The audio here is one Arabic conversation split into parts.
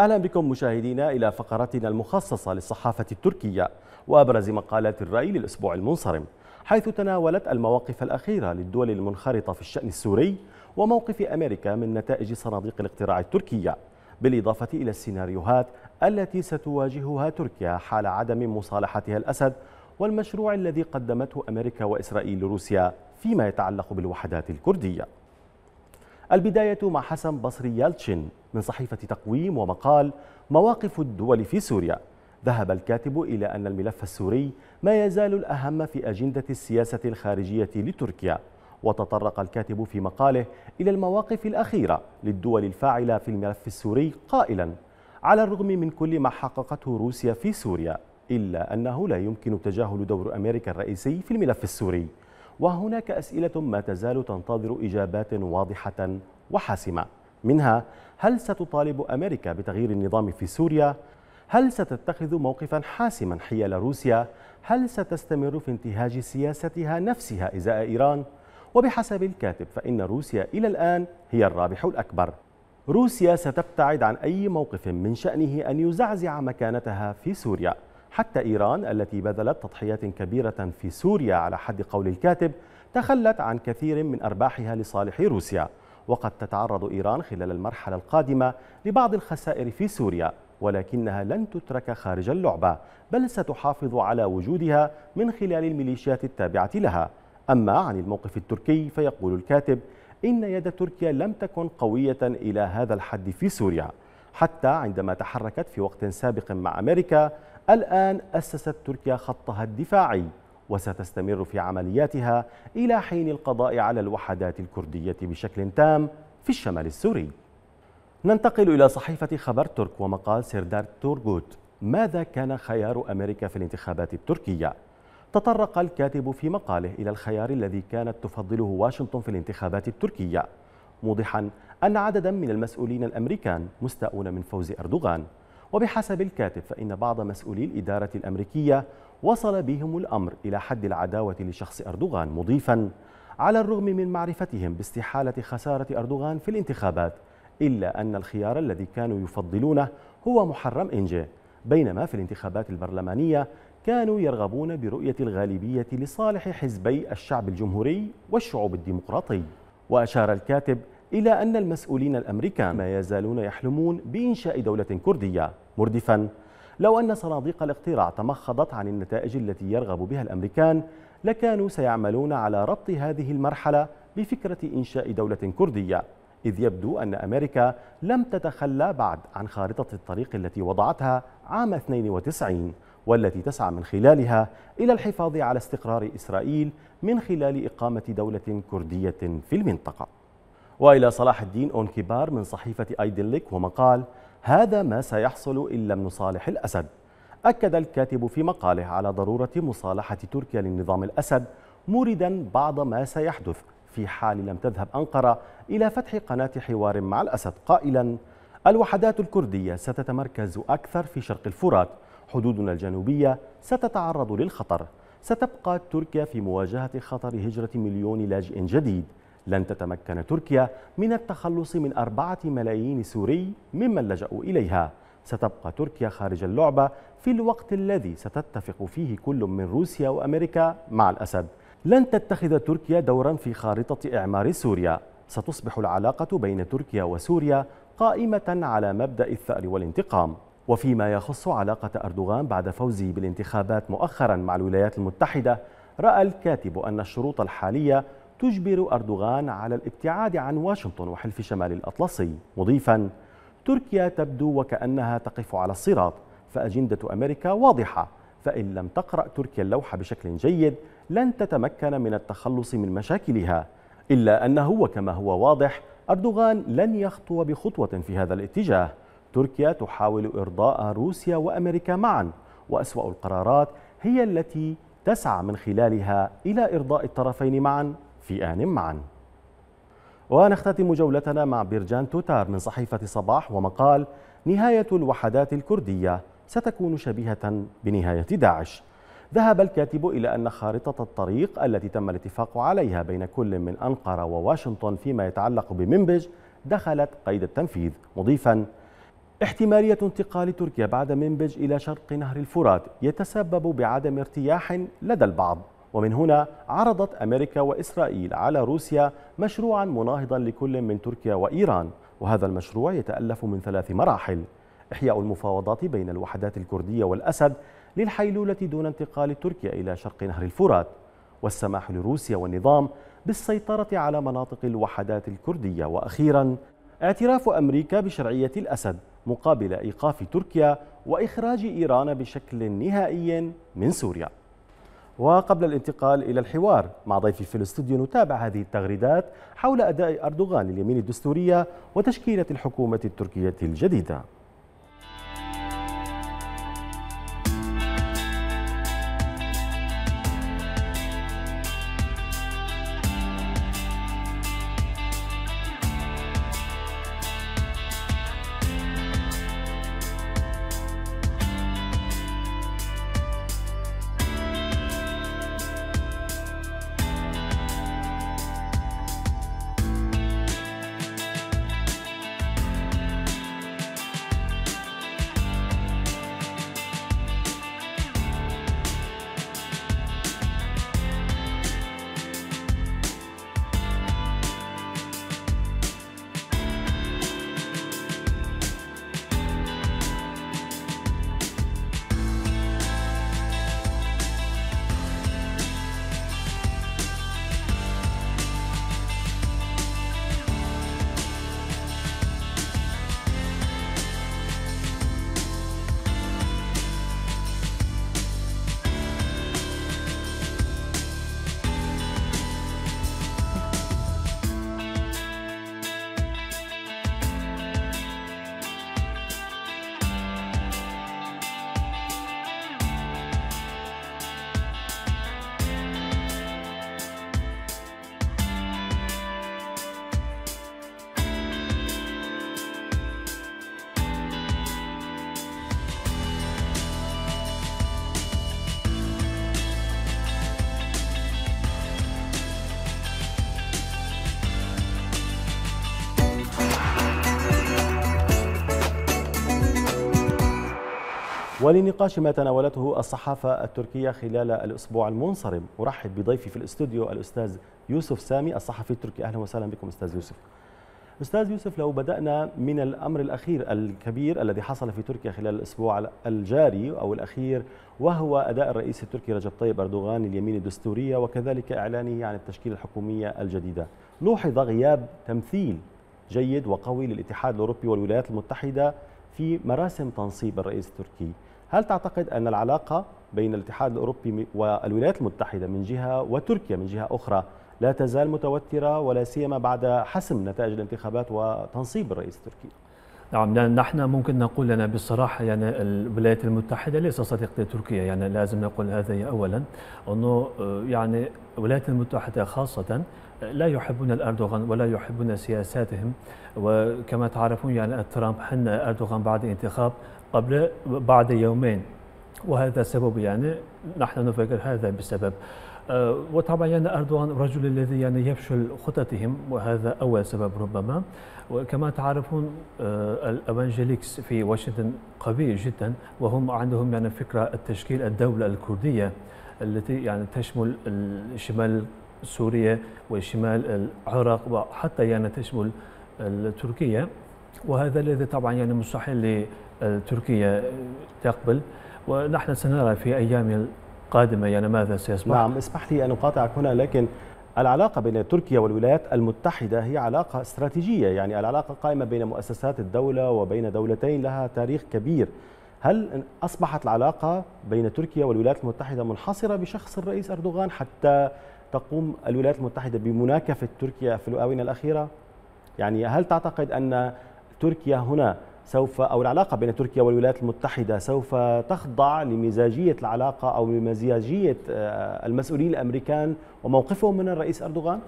أهلا بكم مشاهدينا إلى فقرتنا المخصصة للصحافة التركية وأبرز مقالات الرأي للأسبوع المنصرم حيث تناولت المواقف الأخيرة للدول المنخرطة في الشأن السوري وموقف أمريكا من نتائج صناديق الاقتراع التركية بالإضافة إلى السيناريوهات التي ستواجهها تركيا حال عدم مصالحتها الأسد والمشروع الذي قدمته أمريكا وإسرائيل لروسيا فيما يتعلق بالوحدات الكردية البداية مع حسن بصري يالتشين من صحيفة تقويم ومقال مواقف الدول في سوريا ذهب الكاتب إلى أن الملف السوري ما يزال الأهم في أجندة السياسة الخارجية لتركيا وتطرق الكاتب في مقاله إلى المواقف الأخيرة للدول الفاعلة في الملف السوري قائلا على الرغم من كل ما حققته روسيا في سوريا إلا أنه لا يمكن تجاهل دور أمريكا الرئيسي في الملف السوري وهناك أسئلة ما تزال تنتظر إجابات واضحة وحاسمة منها هل ستطالب أمريكا بتغيير النظام في سوريا؟ هل ستتخذ موقفا حاسما حيال روسيا؟ هل ستستمر في انتهاج سياستها نفسها إزاء إيران؟ وبحسب الكاتب فإن روسيا إلى الآن هي الرابح الأكبر روسيا ستبتعد عن أي موقف من شأنه أن يزعزع مكانتها في سوريا حتى إيران التي بذلت تضحيات كبيرة في سوريا على حد قول الكاتب تخلت عن كثير من أرباحها لصالح روسيا وقد تتعرض إيران خلال المرحلة القادمة لبعض الخسائر في سوريا ولكنها لن تترك خارج اللعبة بل ستحافظ على وجودها من خلال الميليشيات التابعة لها أما عن الموقف التركي فيقول الكاتب إن يد تركيا لم تكن قوية إلى هذا الحد في سوريا حتى عندما تحركت في وقت سابق مع أمريكا الآن أسست تركيا خطها الدفاعي وستستمر في عملياتها إلى حين القضاء على الوحدات الكردية بشكل تام في الشمال السوري ننتقل إلى صحيفة خبر ترك ومقال سردار تورغوت ماذا كان خيار أمريكا في الانتخابات التركية؟ تطرق الكاتب في مقاله إلى الخيار الذي كانت تفضله واشنطن في الانتخابات التركية موضحا أن عددا من المسؤولين الأمريكان مستاءون من فوز أردوغان وبحسب الكاتب فإن بعض مسؤولي الإدارة الأمريكية وصل بهم الأمر إلى حد العداوة لشخص أردوغان مضيفا على الرغم من معرفتهم باستحالة خسارة أردوغان في الانتخابات إلا أن الخيار الذي كانوا يفضلونه هو محرم إنجي بينما في الانتخابات البرلمانية كانوا يرغبون برؤية الغالبية لصالح حزبي الشعب الجمهوري والشعوب الديمقراطي وأشار الكاتب إلى أن المسؤولين الأمريكان ما يزالون يحلمون بإنشاء دولة كردية مردفا لو أن صناديق الاقتراع تمخضت عن النتائج التي يرغب بها الأمريكان لكانوا سيعملون على ربط هذه المرحلة بفكرة إنشاء دولة كردية إذ يبدو أن أمريكا لم تتخلى بعد عن خارطة الطريق التي وضعتها عام 92 والتي تسعى من خلالها إلى الحفاظ على استقرار إسرائيل من خلال إقامة دولة كردية في المنطقة وإلى صلاح الدين أونكبار من صحيفة أيدلك ومقال هذا ما سيحصل إن لم نصالح الأسد أكد الكاتب في مقاله على ضرورة مصالحة تركيا للنظام الأسد موردا بعض ما سيحدث في حال لم تذهب أنقرة إلى فتح قناة حوار مع الأسد قائلا الوحدات الكردية ستتمركز أكثر في شرق الفرات حدودنا الجنوبية ستتعرض للخطر ستبقى تركيا في مواجهة خطر هجرة مليون لاجئ جديد لن تتمكن تركيا من التخلص من أربعة ملايين سوري ممن لجأوا إليها ستبقى تركيا خارج اللعبة في الوقت الذي ستتفق فيه كل من روسيا وأمريكا مع الأسد لن تتخذ تركيا دورا في خارطة إعمار سوريا ستصبح العلاقة بين تركيا وسوريا قائمة على مبدأ الثأر والانتقام وفيما يخص علاقة أردوغان بعد فوزه بالانتخابات مؤخرا مع الولايات المتحدة رأى الكاتب أن الشروط الحالية تجبر أردوغان على الابتعاد عن واشنطن وحلف شمال الأطلسي مضيفا تركيا تبدو وكأنها تقف على الصراط فأجندة أمريكا واضحة فإن لم تقرأ تركيا اللوحة بشكل جيد لن تتمكن من التخلص من مشاكلها إلا أنه وكما هو واضح أردوغان لن يخطو بخطوة في هذا الاتجاه تركيا تحاول إرضاء روسيا وأمريكا معا وأسوأ القرارات هي التي تسعى من خلالها إلى إرضاء الطرفين معا في آن معا ونختتم جولتنا مع بيرجان توتار من صحيفة صباح ومقال نهاية الوحدات الكردية ستكون شبيهة بنهاية داعش ذهب الكاتب إلى أن خارطة الطريق التي تم الاتفاق عليها بين كل من أنقرة وواشنطن فيما يتعلق بمنبج دخلت قيد التنفيذ مضيفا احتمالية انتقال تركيا بعد منبج إلى شرق نهر الفرات يتسبب بعدم ارتياح لدى البعض ومن هنا عرضت أمريكا وإسرائيل على روسيا مشروعا مناهضا لكل من تركيا وإيران وهذا المشروع يتألف من ثلاث مراحل إحياء المفاوضات بين الوحدات الكردية والأسد للحيلولة دون انتقال تركيا إلى شرق نهر الفرات والسماح لروسيا والنظام بالسيطرة على مناطق الوحدات الكردية وأخيرا اعتراف أمريكا بشرعية الأسد مقابل إيقاف تركيا وإخراج إيران بشكل نهائي من سوريا وقبل الانتقال إلى الحوار مع ضيفي في الاستوديو نتابع هذه التغريدات حول أداء أردوغان لليمين الدستورية وتشكيلة الحكومة التركية الجديدة ولنقاش ما تناولته الصحافة التركية خلال الأسبوع المنصرم أرحب بضيفي في الاستوديو الأستاذ يوسف سامي الصحفي التركي أهلا وسهلا بكم أستاذ يوسف أستاذ يوسف لو بدأنا من الأمر الأخير الكبير الذي حصل في تركيا خلال الأسبوع الجاري أو الأخير وهو أداء الرئيس التركي رجب طيب أردوغان اليمين الدستورية وكذلك إعلانه عن التشكيل الحكومية الجديدة لوحظ غياب تمثيل جيد وقوي للاتحاد الأوروبي والولايات المتحدة في مراسم تنصيب الرئيس التركي هل تعتقد أن العلاقة بين الاتحاد الأوروبي والولايات المتحدة من جهة وتركيا من جهة أخرى لا تزال متوترة ولا سيما بعد حسم نتائج الانتخابات وتنصيب الرئيس التركي نعم نحن ممكن نقول لنا بالصراحة يعني الولايات المتحدة ليس صديقة تركيا يعني لازم نقول هذا أولا أنه آه، يعني الولايات المتحدة خاصة آه، لا يحبون الأردوغان ولا يحبون سياساتهم وكما تعرفون يعني ترامب حنا أردوغان بعد انتخاب قبل بعد يومين وهذا سبب يعني نحن نفكر هذا بسبب آه، وطبعا يعني أردوغان الرجل الذي يعني يفشل خططهم وهذا أول سبب ربما وكما تعرفون آه، الأفانجليكس في واشنطن قوي جدا وهم عندهم يعني فكرة التشكيل الدولة الكردية التي يعني تشمل الشمال سوريا وشمال العراق وحتى يعني تشمل تركيا وهذا الذي طبعا يعني مستحيل آه، تركيا تقبل ونحن سنرى في أيامنا القادمة يعني ماذا سيصبح نعم اسمح لي أن أقاطعك هنا لكن العلاقة بين تركيا والولايات المتحدة هي علاقة استراتيجية يعني العلاقة قائمة بين مؤسسات الدولة وبين دولتين لها تاريخ كبير هل أصبحت العلاقة بين تركيا والولايات المتحدة منحصرة بشخص الرئيس أردوغان حتى تقوم الولايات المتحدة بمناكفة تركيا في الآونة الأخيرة؟ يعني هل تعتقد أن تركيا هنا سوف أو العلاقة بين تركيا والولايات المتحدة سوف تخضع لمزاجية العلاقة أو لمزاجية آه، المسؤولين الأمريكان وموقفهم من الرئيس أردوغان؟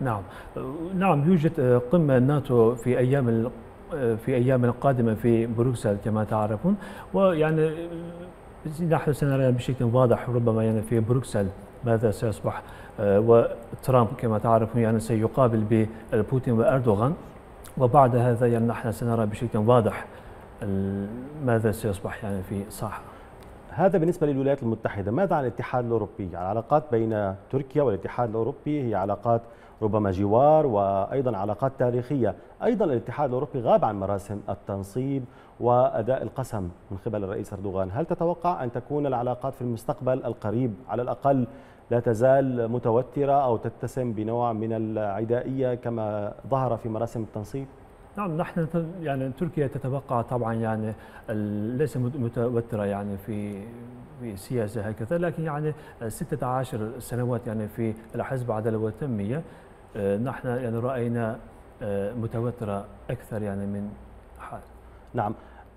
نعم آه، نعم يوجد آه، قمة ناتو في أيام في أيام القادمة في بروكسل كما تعرفون ويعني نحن سنرى بشكل واضح ربما يعني في بروكسل ماذا سيصبح وترامب كما تعرفون يعني سيقابل ببوتين وأردوغان وبعد هذا يعني نحن سنرى بشكل واضح ماذا سيصبح يعني في الساحه هذا بالنسبه للولايات المتحده، ماذا عن الاتحاد الاوروبي؟ العلاقات يعني بين تركيا والاتحاد الاوروبي هي علاقات ربما جوار وايضا علاقات تاريخيه، ايضا الاتحاد الاوروبي غاب عن مراسم التنصيب واداء القسم من قبل الرئيس اردوغان، هل تتوقع ان تكون العلاقات في المستقبل القريب على الاقل لا تزال متوترة أو تتسم بنوع من العدائية كما ظهر في مراسم التنصيب؟ نعم نحن يعني تركيا تتبقى طبعا يعني ليس متوترة يعني في في سياسة هكذا لكن يعني 16 سنوات يعني في الحزب عدل والتنمية آه، نحن يعني رأينا آه، متوترة أكثر يعني من حال نعم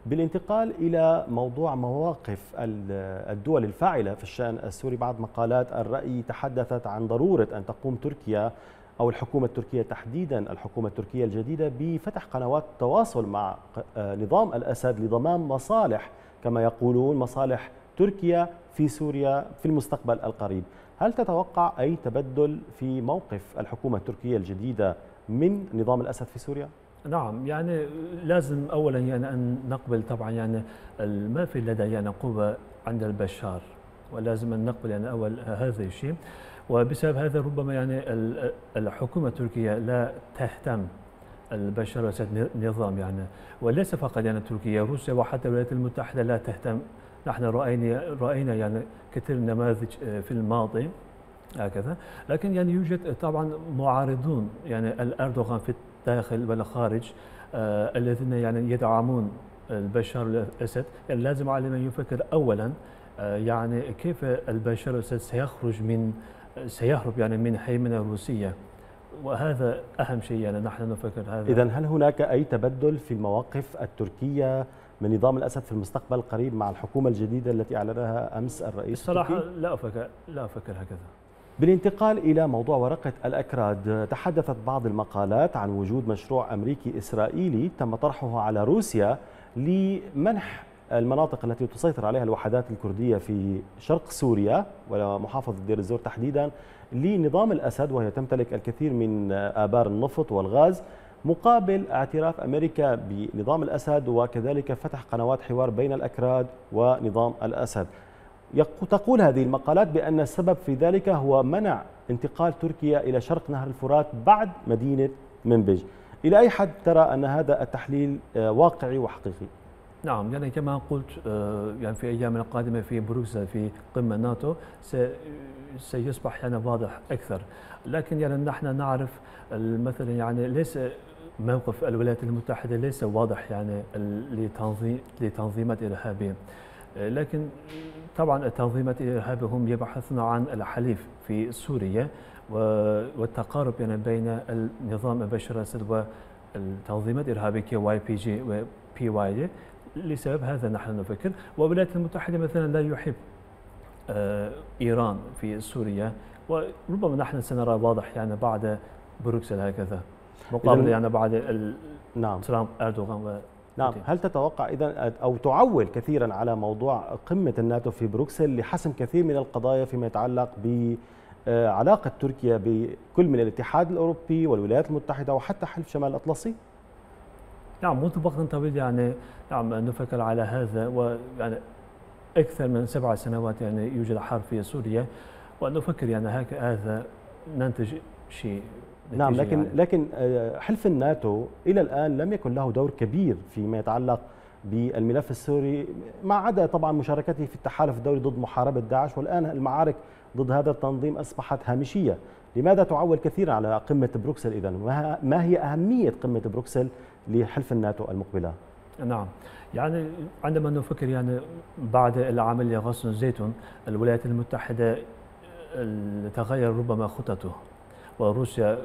بالانتقال إلى موضوع مواقف الدول الفاعلة في الشأن السوري بعض مقالات الرأي تحدثت عن ضرورة أن تقوم تركيا أو الحكومة التركية تحديدا الحكومة التركية الجديدة بفتح قنوات تواصل مع آه، نظام الأسد لضمان مصالح كما يقولون مصالح تركيا في سوريا في المستقبل القريب هل تتوقع أي تبدل في موقف الحكومة التركية الجديدة من نظام الأسد في سوريا؟ نعم يعني لازم اولا يعني ان نقبل طبعا يعني ما في لدى يعني قوه عند البشار ولازم ان نقبل يعني اول هذا الشيء وبسبب هذا ربما يعني الحكومه التركيه لا تهتم البشر وسائل نظام يعني وليس فقط يعني تركيا روسيا وحتى الولايات المتحده لا تهتم نحن راينا راينا يعني كثير نماذج آه، في الماضي هكذا لكن يعني يوجد طبعا معارضون يعني الاردوغان في داخل ولا خارج آه، الذين يعني يدعمون البشار الاسد يعني لازم عليهم ان يفكر اولا آه، يعني كيف البشار الاسد سيخرج من سيهرب يعني من هيمنه الروسيه وهذا اهم شيء يعني نحن نفكر هذا اذا هل هناك اي تبدل في المواقف التركيه من نظام الاسد في المستقبل القريب مع الحكومه الجديده التي اعلنها امس الرئيس الصراحه لا افكر لا افكر هكذا بالانتقال إلى موضوع ورقة الأكراد تحدثت بعض المقالات عن وجود مشروع أمريكي إسرائيلي تم طرحه على روسيا لمنح المناطق التي تسيطر عليها الوحدات الكردية في شرق سوريا ومحافظة دير الزور تحديدا لنظام الأسد وهي تمتلك الكثير من آبار النفط والغاز مقابل اعتراف أمريكا بنظام الأسد وكذلك فتح قنوات حوار بين الأكراد ونظام الأسد تقول هذه المقالات بأن السبب في ذلك هو منع انتقال تركيا إلى شرق نهر الفرات بعد مدينة منبج إلى أي حد ترى أن هذا التحليل آه، واقعي وحقيقي؟ نعم يعني كما قلت آه، يعني في أيام القادمة في بروكسل في قمة ناتو سيصبح يعني واضح أكثر لكن يعني نحن نعرف مثلا يعني ليس موقف الولايات المتحدة ليس واضح يعني لتنظيم لتنظيمات إرهابية لكن طبعا التنظيمات الإرهاب هم يبحثون عن الحليف في سوريا والتقارب يعني بين النظام بشار الأسد والتنظيمات الإرهابية واي بي جي وبي واي جي لسبب هذا نحن نفكر والولايات المتحدة مثلا لا يحب آه، إيران في سوريا وربما نحن سنرى واضح يعني بعد بروكسل هكذا مقابل يعني بعد نعم ترامب اردوغان نعم أوكي. هل تتوقع إذا أو تعول كثيرا على موضوع قمة الناتو في بروكسل لحسم كثير من القضايا فيما يتعلق ب آه، علاقة تركيا بكل من الاتحاد الأوروبي والولايات المتحدة وحتى حلف شمال الأطلسي؟ نعم منذ وقت طويل يعني نعم نفكر على هذا ويعني أكثر من سبع سنوات يعني يوجد حرب في سوريا ونفكر يعني هكذا ننتج شيء نعم لكن يعني. لكن آه، حلف الناتو الى الان لم يكن له دور كبير فيما يتعلق بالملف السوري ما عدا طبعا مشاركته في التحالف الدولي ضد محاربه داعش والان المعارك ضد هذا التنظيم اصبحت هامشيه، لماذا تعول كثيرا على قمه بروكسل اذا؟ ما هي اهميه قمه بروكسل لحلف الناتو المقبله؟ نعم يعني عندما نفكر يعني بعد العملية غصن الزيتون الولايات المتحدة آه، تغير ربما خططه وروسيا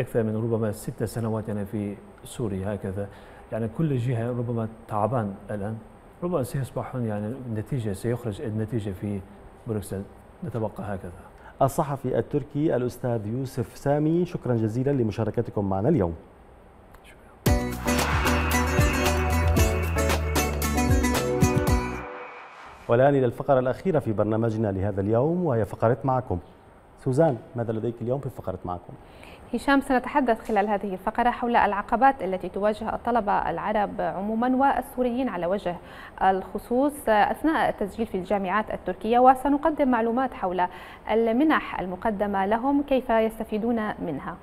أكثر من ربما ست سنوات أنا يعني في سوريا هكذا يعني كل جهة ربما تعبان الآن ربما سيصبحون يعني النتيجة سيخرج النتيجة في بروكسل نتوقع هكذا الصحفي التركي الأستاذ يوسف سامي شكرا جزيلا لمشاركتكم معنا اليوم والآن إلى الفقرة الأخيرة في برنامجنا لهذا اليوم وهي فقرة معكم سوزان ماذا لديك اليوم في فقرة معكم؟ هشام سنتحدث خلال هذه الفقرة حول العقبات التي تواجه الطلبة العرب عموما والسوريين على وجه الخصوص أثناء التسجيل في الجامعات التركية وسنقدم معلومات حول المنح المقدمة لهم كيف يستفيدون منها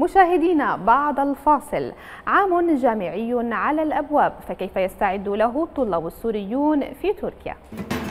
مشاهدينا بعد الفاصل عام جامعي على الأبواب فكيف يستعد له الطلاب السوريون في تركيا؟